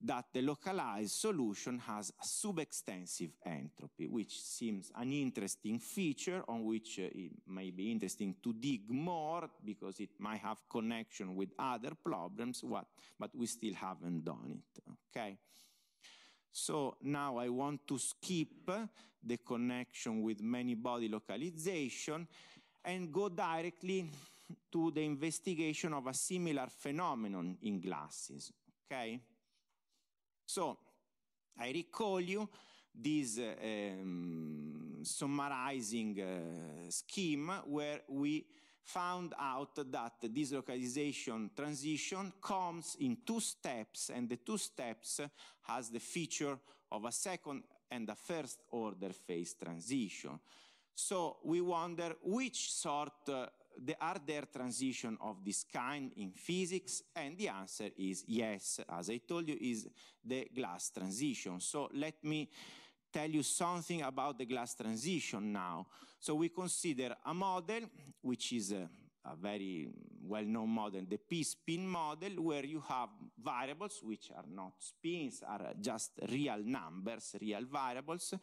that the localized solution has a subextensive entropy, which seems an interesting feature on which uh, it may be interesting to dig more because it might have connection with other problems, what, but we still haven't done it, okay? So now I want to skip the connection with many body localization and go directly to the investigation of a similar phenomenon in glasses, okay? So I recall you this um, summarizing uh, scheme where we found out that this localization transition comes in two steps, and the two steps has the feature of a second and a first order phase transition. So we wonder which sort uh, the, are there transition of this kind in physics? And the answer is yes, as I told you, is the glass transition. So let me tell you something about the glass transition now. So we consider a model, which is a, a very well-known model, the p-spin model, where you have variables which are not spins, are just real numbers, real variables,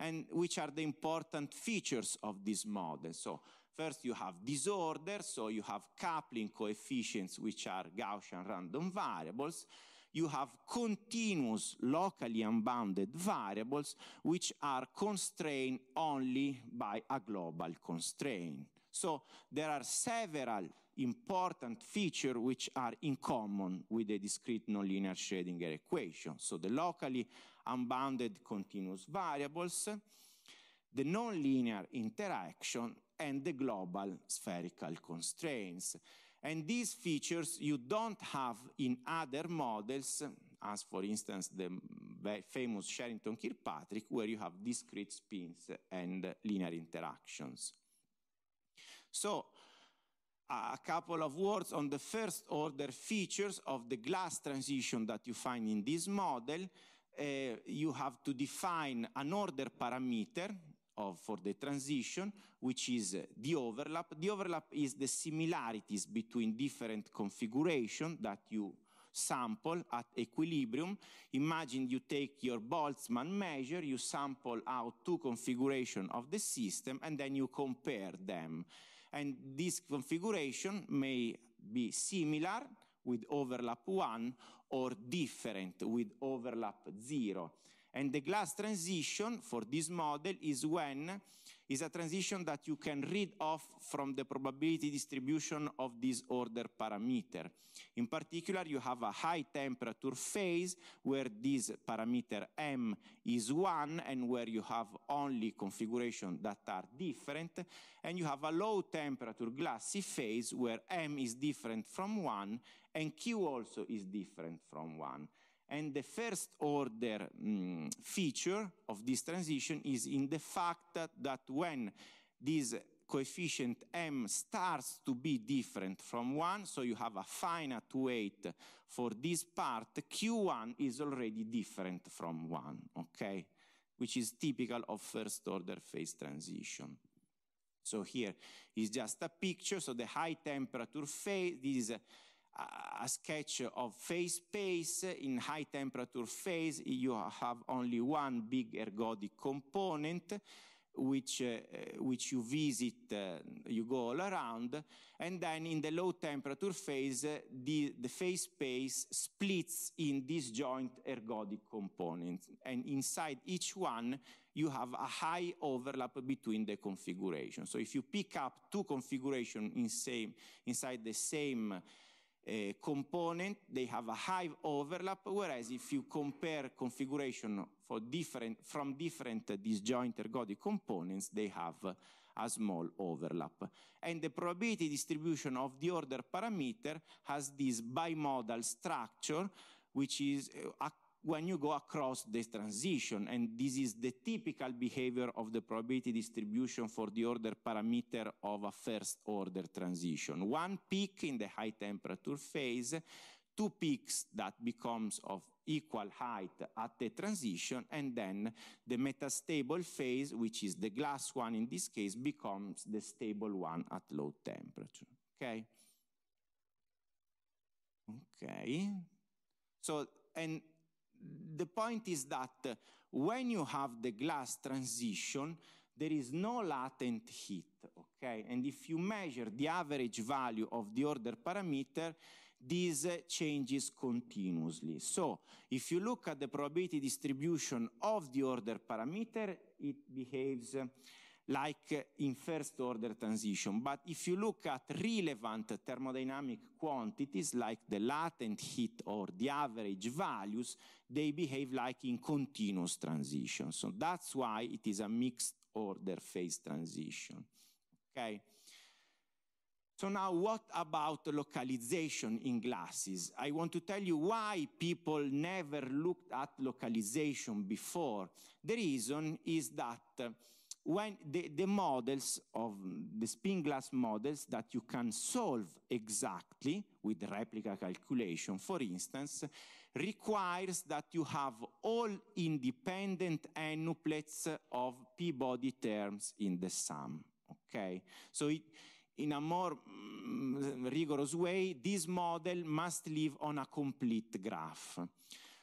and which are the important features of this model. So First, you have disorder, so you have coupling coefficients, which are Gaussian random variables you have continuous locally unbounded variables which are constrained only by a global constraint. So there are several important features which are in common with the discrete nonlinear Schrödinger equation. So the locally unbounded continuous variables, the nonlinear interaction, and the global spherical constraints. And these features you don't have in other models, as for instance the famous Sherrington-Kirkpatrick, where you have discrete spins and linear interactions. So, a couple of words on the first order features of the glass transition that you find in this model. Uh, you have to define an order parameter of for the transition, which is uh, the overlap. The overlap is the similarities between different configuration that you sample at equilibrium. Imagine you take your Boltzmann measure, you sample out two configuration of the system, and then you compare them. And this configuration may be similar with overlap 1 or different with overlap 0. And the glass transition for this model is when is a transition that you can read off from the probability distribution of this order parameter. In particular, you have a high temperature phase where this parameter M is one and where you have only configuration that are different. And you have a low temperature glassy phase where M is different from one and Q also is different from one. And the first order um, feature of this transition is in the fact that, that when this coefficient m starts to be different from 1, so you have a finite weight for this part, q1 is already different from 1, okay? Which is typical of first order phase transition. So here is just a picture, so the high temperature phase, this is a a sketch of phase space in high temperature phase. You have only one big ergodic component which, uh, which you visit, uh, you go all around, and then in the low temperature phase, the, the phase space splits in disjoint ergodic components. And inside each one, you have a high overlap between the configurations. So if you pick up two configurations in same, inside the same Eh, component, they have a high overlap, whereas if you compare configuration for different, from different disjoint ergodic components, they have a small overlap. And the probability distribution of the order parameter has this bimodal structure, which is uh, when you go across this transition. And this is the typical behavior of the probability distribution for the order parameter of a first order transition. One peak in the high temperature phase, two peaks that becomes of equal height at the transition, and then the metastable phase, which is the glass one in this case, becomes the stable one at low temperature, okay? Okay. So, and the point is that when you have the glass transition, there is no latent heat, okay? And if you measure the average value of the order parameter, this changes continuously. So if you look at the probability distribution of the order parameter, it behaves uh, like in first order transition. But if you look at relevant thermodynamic quantities like the latent heat or the average values, they behave like in continuous transition. So that's why it is a mixed order phase transition. Okay. So now what about localization in glasses? I want to tell you why people never looked at localization before. The reason is that when the, the models of the spin glass models that you can solve exactly with replica calculation, for instance, requires that you have all independent ennuplets of p-body terms in the sum. Okay, so it, in a more mm, rigorous way, this model must live on a complete graph.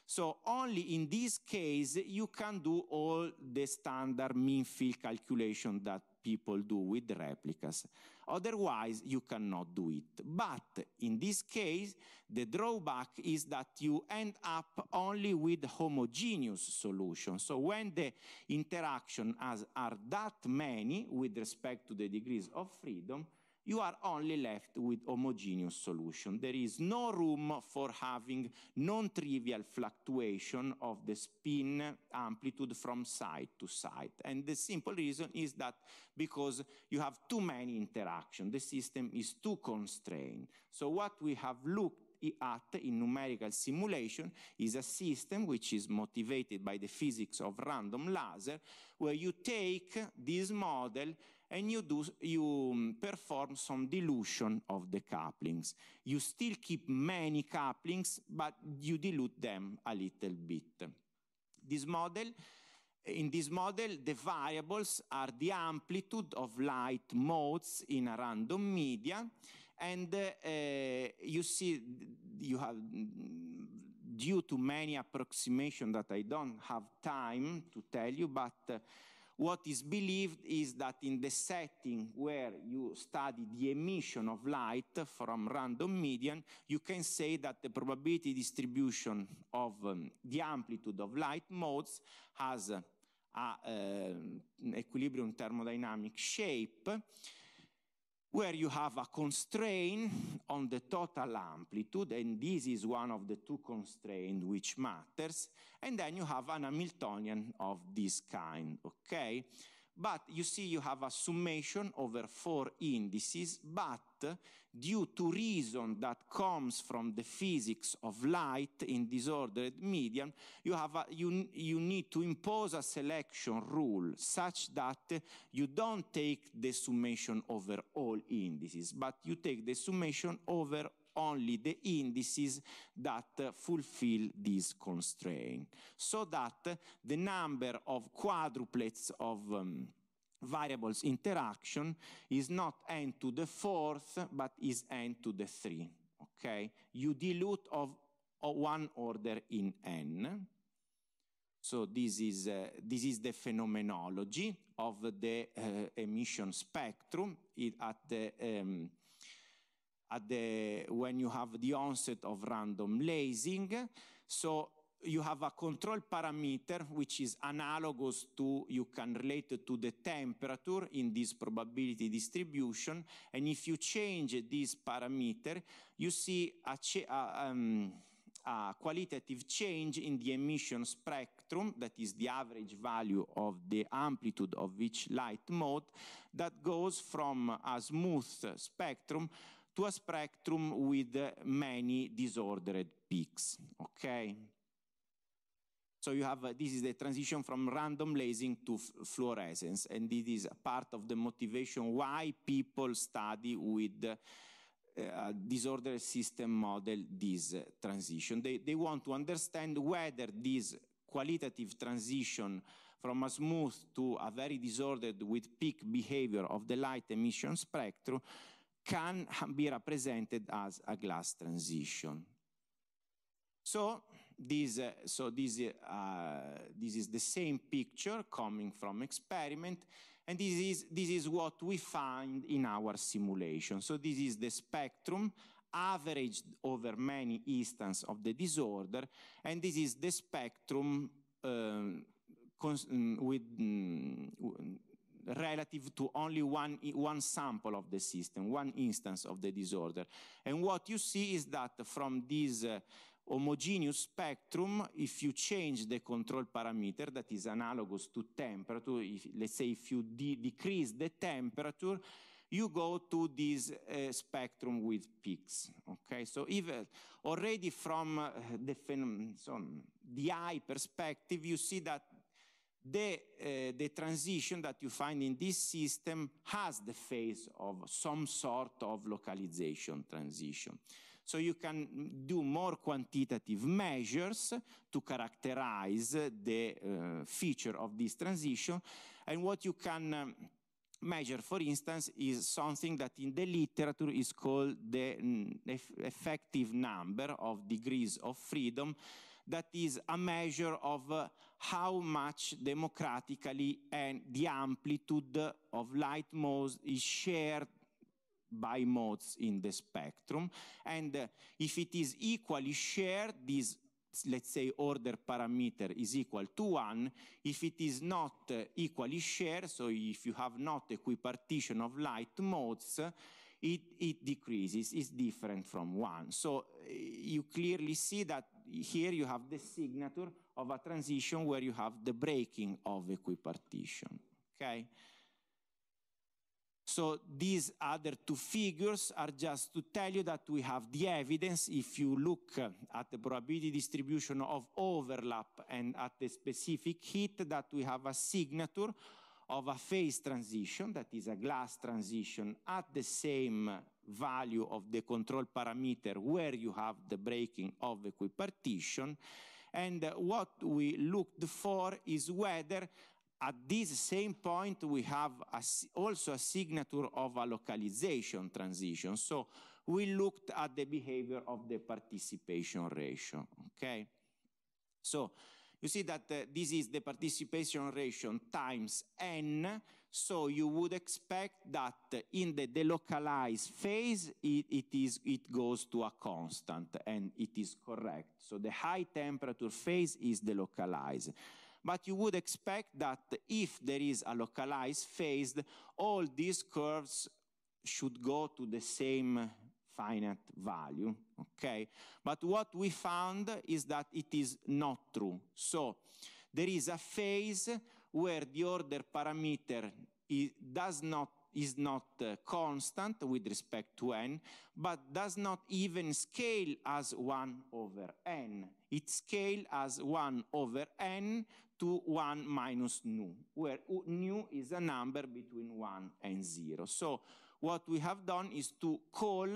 So only in this case, you can do all the standard mean field calculation that people do with replicas. Otherwise, you cannot do it. But in this case, the drawback is that you end up only with homogeneous solutions. So when the interaction has, are that many with respect to the degrees of freedom, you are only left with homogeneous solution. There is no room for having non-trivial fluctuation of the spin amplitude from side to side. And the simple reason is that because you have too many interactions, the system is too constrained. So what we have looked at in numerical simulation is a system which is motivated by the physics of random laser, where you take this model and you, do, you mm, perform some dilution of the couplings. You still keep many couplings, but you dilute them a little bit. This model, in this model, the variables are the amplitude of light modes in a random media, and uh, uh, you see you have due to many approximation that I don't have time to tell you, but uh, what is believed is that in the setting where you study the emission of light from random median, you can say that the probability distribution of um, the amplitude of light modes has a, a um, equilibrium thermodynamic shape where you have a constraint on the total amplitude, and this is one of the two constraints which matters, and then you have an Hamiltonian of this kind, okay? But you see you have a summation over four indices, but due to reason that comes from the physics of light in disordered medium, you, have a, you, you need to impose a selection rule such that you don't take the summation over all indices, but you take the summation over only the indices that uh, fulfill this constraint, so that uh, the number of quadruplets of um, variables interaction is not n to the fourth, but is n to the three. Okay, you dilute of, of one order in n. So this is, uh, this is the phenomenology of the uh, emission spectrum it, at the, um, at the, when you have the onset of random lasing. So you have a control parameter which is analogous to, you can relate to the temperature in this probability distribution. And if you change this parameter, you see a, um, a qualitative change in the emission spectrum, that is the average value of the amplitude of each light mode, that goes from a smooth spectrum to a spectrum with many disordered peaks, okay? So you have, uh, this is the transition from random lasing to fluorescence. And this a part of the motivation why people study with uh, disorder system model this uh, transition. They, they want to understand whether this qualitative transition from a smooth to a very disordered with peak behavior of the light emission spectrum can be represented as a glass transition. So this, uh, so this, uh, this is the same picture coming from experiment, and this is, this is what we find in our simulation. So this is the spectrum averaged over many instances of the disorder, and this is the spectrum um, mm, with, mm, relative to only one, one sample of the system, one instance of the disorder. And what you see is that from this uh, homogeneous spectrum if you change the control parameter that is analogous to temperature. If, let's say if you de decrease the temperature, you go to this uh, spectrum with peaks. Okay, so even uh, already from uh, the, so the eye perspective, you see that the, uh, the transition that you find in this system has the phase of some sort of localization transition. So you can do more quantitative measures to characterize the uh, feature of this transition. And what you can um, measure, for instance, is something that in the literature is called the mm, effective number of degrees of freedom. That is a measure of uh, how much democratically and the amplitude of light modes is shared by modes in the spectrum. And uh, if it is equally shared, this let's say order parameter is equal to one. If it is not uh, equally shared, so if you have not equipartition of light modes, uh, it, it decreases, is different from one. So uh, you clearly see that here you have the signature of a transition where you have the breaking of equipartition, okay? So these other two figures are just to tell you that we have the evidence if you look uh, at the probability distribution of overlap and at the specific heat that we have a signature of a phase transition, that is a glass transition at the same value of the control parameter where you have the breaking of equipartition. And what we looked for is whether at this same point, we have a, also a signature of a localization transition. So we looked at the behavior of the participation ratio, okay? So you see that uh, this is the participation ratio times n, so you would expect that in the delocalized phase, it, it, is, it goes to a constant, and it is correct. So the high temperature phase is delocalized. But you would expect that if there is a localized phase, all these curves should go to the same finite value, okay? But what we found is that it is not true. So there is a phase where the order parameter is, does not is not uh, constant with respect to n, but does not even scale as 1 over n. It scales as 1 over n to 1 minus nu, where nu is a number between 1 and 0. So what we have done is to call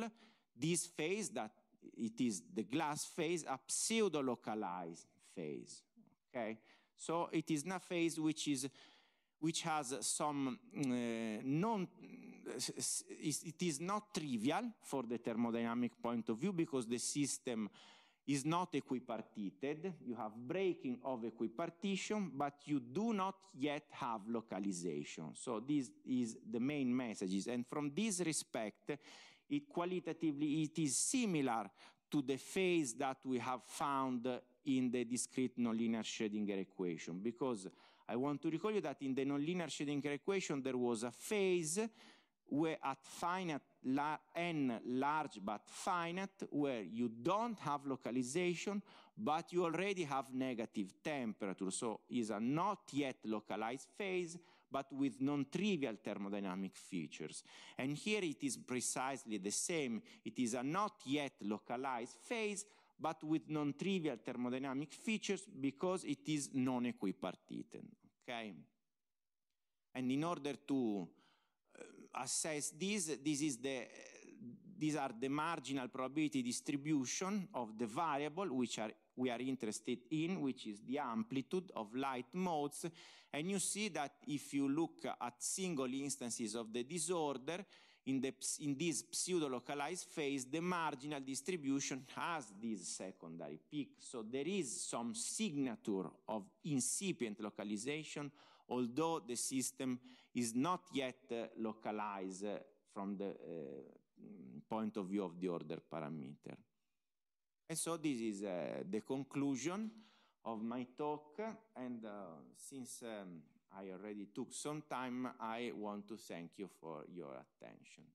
this phase, that it is the glass phase, a pseudo-localized phase. Okay, so it is a phase which is which has some uh, non it is not trivial for the thermodynamic point of view because the system is not equipartited. You have breaking of equipartition, but you do not yet have localization. So this is the main messages. And from this respect, it qualitatively, it is similar to the phase that we have found in the discrete nonlinear Schrödinger equation, because I want to recall you that in the nonlinear Schrödinger equation, there was a phase where at finite lar n large but finite, where you don't have localization, but you already have negative temperature. So is a not yet localized phase, but with non-trivial thermodynamic features. And here it is precisely the same. It is a not yet localized phase, but with non-trivial thermodynamic features because it is non-equipartitan, okay? And in order to assess this. This is the these are the marginal probability distribution of the variable which are we are interested in, which is the amplitude of light modes. And you see that if you look at single instances of the disorder, in, the, in this pseudo-localized phase, the marginal distribution has this secondary peak. So there is some signature of incipient localization although the system is not yet uh, localized uh, from the uh, point of view of the order parameter. And so this is uh, the conclusion of my talk, and uh, since um, I already took some time, I want to thank you for your attention.